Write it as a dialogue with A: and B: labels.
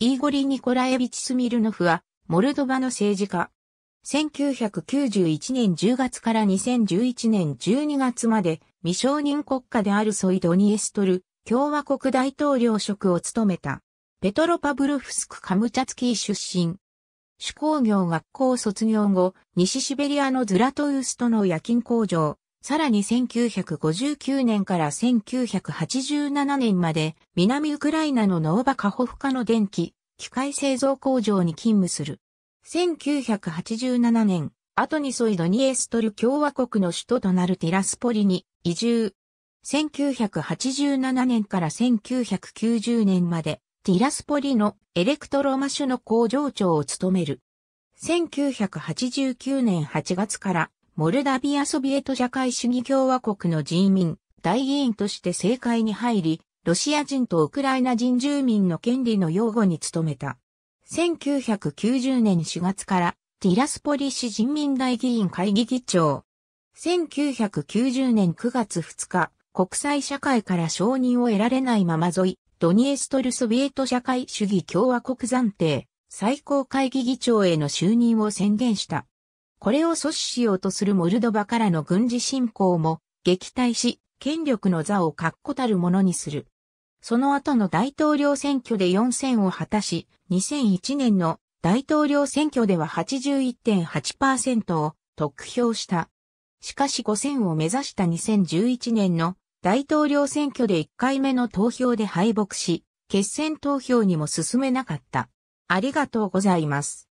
A: イーゴリ・ニコラエビチ・スミルノフは、モルドバの政治家。
B: 1991年10月から2011年12月まで、未承認国家であるソイ・ドニエストル、共和国大統領職を務めた。ペトロパブルフスク・カムチャツキー出身。手工業学校卒業後、西シベリアのズラトウーストの夜勤工場、さらに1959年から1987年まで南ウクライナのノーバカホフカの電気、機械製造工場に勤務する。1987年、アトニソイドニエストル共和国の首都となるティラスポリに移住。1987年から1990年までティラスポリのエレクトロマシュの工場長を務める。1989年8月からモルダビアソビエト社会主義共和国の人民、大議員として政界に入り、ロシア人とウクライナ人住民の権利の擁護に努めた。1990年4月からティラスポリ市人民大議員会議議長。1990年9月2日、国際社会から承認を得られないまま沿い、ドニエストルソビエト社会主義共和国暫定最高会議議長への就任を宣言した。これを阻止しようとするモルドバからの軍事侵攻も撃退し、権力の座を確固たるものにする。その後の大統領選挙で4選を果たし、2001年の大統領選挙では81.8%を得票した。しかし5選を目指した2011年の大統領選挙で1回目の投票で敗北し、決選投票にも進め
A: なかった。ありがとうございます。